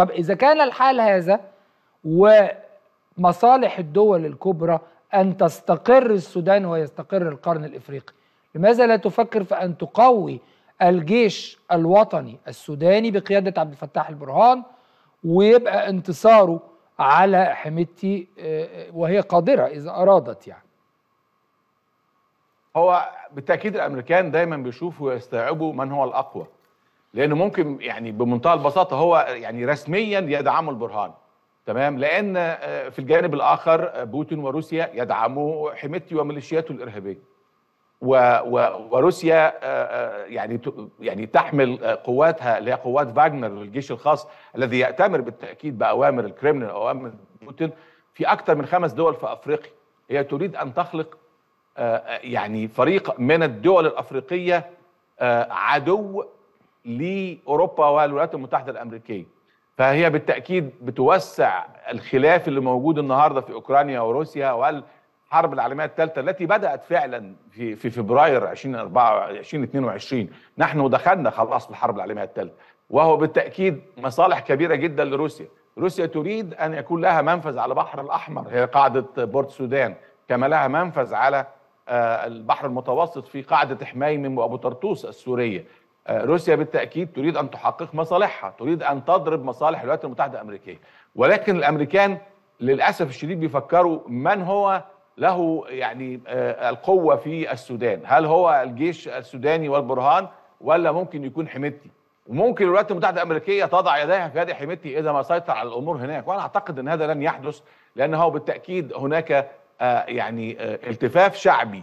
طب إذا كان الحال هذا ومصالح الدول الكبرى أن تستقر السودان ويستقر القرن الإفريقي لماذا لا تفكر في أن تقوي الجيش الوطني السوداني بقيادة عبد الفتاح البرهان ويبقى انتصاره على حميدتي آه، وهي قادرة إذا أرادت يعني هو بالتأكيد الأمريكان دايما بيشوفوا ويستوعبوا من هو الأقوى لانه ممكن يعني بمنتهى البساطه هو يعني رسميا يدعم البرهان تمام لان آه، في الجانب الاخر آه، بوتين وروسيا يدعموا حميتي وميليشياته الارهابيه و و وروسيا آه، يعني يعني تحمل قواتها اللي هي قوات فاجنر الجيش الخاص الذي ياتمر بالتاكيد باوامر الكرملين او اوامر بوتين في اكثر من خمس دول في افريقيا هي تريد ان تخلق يعني فريق من الدول الافريقيه عدو لاوروبا والولايات المتحده الامريكيه فهي بالتاكيد بتوسع الخلاف اللي موجود النهارده في اوكرانيا وروسيا والحرب العالميه الثالثه التي بدات فعلا في في فبراير 2024 2022 نحن دخلنا خلاص في الحرب العالميه الثالثه وهو بالتاكيد مصالح كبيره جدا لروسيا روسيا تريد ان يكون لها منفذ على البحر الاحمر هي قاعده بورت سودان كما لها منفذ على آه، البحر المتوسط في قاعده حماي من ابو طرطوس السوريه آه، روسيا بالتاكيد تريد ان تحقق مصالحها تريد ان تضرب مصالح الولايات المتحده الامريكيه ولكن الامريكان للاسف الشديد بيفكروا من هو له يعني آه، القوه في السودان هل هو الجيش السوداني والبرهان ولا ممكن يكون حميدتي وممكن الولايات المتحده الامريكيه تضع يديها في يد حميدتي اذا ما سيطر على الامور هناك وانا اعتقد ان هذا لن يحدث لانه بالتاكيد هناك آه، يعني التفاف شعبي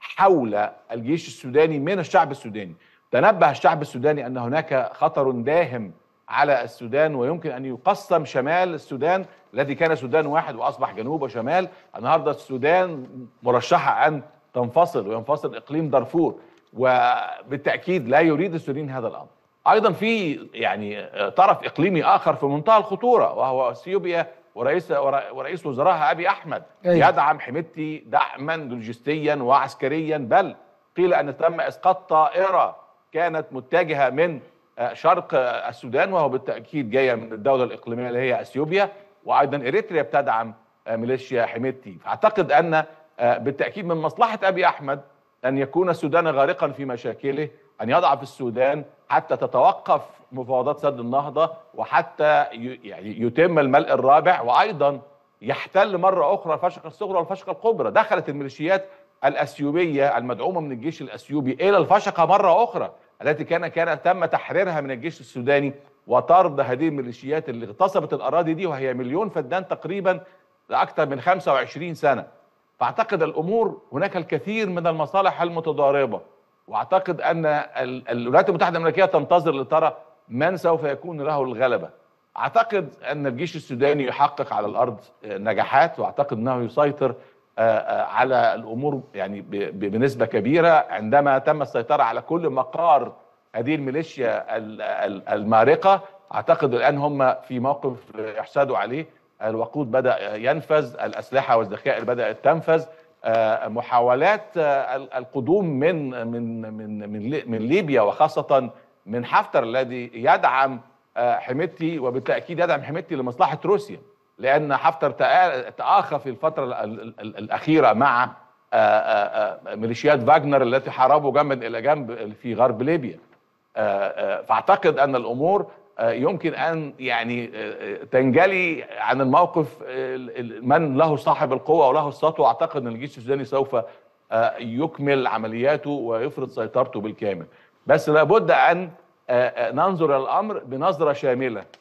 حول الجيش السوداني من الشعب السوداني تنبه الشعب السوداني ان هناك خطر داهم على السودان ويمكن ان يقسم شمال السودان الذي كان سودان واحد واصبح جنوب وشمال النهارده السودان مرشحه ان تنفصل وينفصل اقليم دارفور وبالتاكيد لا يريد السوريين هذا الامر. ايضا في يعني طرف اقليمي اخر في منتهى الخطوره وهو اثيوبيا ورئيس ورئيس وزراها ابي احمد أيوة. يدعم حميدتي دعما لوجستيا وعسكريا بل قيل ان تم اسقاط طائره كانت متجهه من آه، شرق آه، السودان وهو بالتاكيد جايه من الدوله الاقليميه اللي هي اثيوبيا وايضا اريتريا بتدعم آه، ميليشيا حميدتي فاعتقد ان بالتاكيد من مصلحه ابي احمد ان يكون السودان غارقا في مشاكله ان يضعف السودان حتى تتوقف مفاوضات سد النهضه وحتى يعني يتم الملء الرابع وايضا يحتل مره اخرى الفشقه الصغرى والفشقه الكبرى دخلت الميليشيات الاثيوبيه المدعومه من الجيش الاثيوبي الى الفشقه مره اخرى التي كان كان تم تحريرها من الجيش السوداني وطرد هذه الميليشيات اللي اغتصبت الاراضي دي وهي مليون فدان تقريبا لاكثر من 25 سنه فاعتقد الامور هناك الكثير من المصالح المتضاربه واعتقد ان الولايات المتحده الامريكيه تنتظر لترى من سوف يكون له الغلبه اعتقد ان الجيش السوداني يحقق على الارض نجاحات واعتقد انه يسيطر آه، آه، على الامور يعني بنسبه كبيره عندما تم السيطره على كل مقار هذه الميليشيا المارقه اعتقد الان هم في موقف يحسدوا عليه الوقود بدا ينفذ الاسلحه والذخائر بدات تنفذ آه، محاولات القدوم من من من من, ليبيا وخاصه من حفتر الذي يدعم حميتي وبالتاكيد يدعم حميتي لمصلحه روسيا لان حفتر تاخى في الفتره الاخيره مع آه، آه، آه، ميليشيات فاجنر التي حاربوا جنبا الى جنب في غرب ليبيا فاعتقد ان الامور يمكن ان يعني تنجلي عن الموقف من له صاحب القوه وله السطوه اعتقد ان الجيش السوداني سوف يكمل عملياته ويفرض سيطرته بالكامل بس لابد ان ننظر الامر بنظره شامله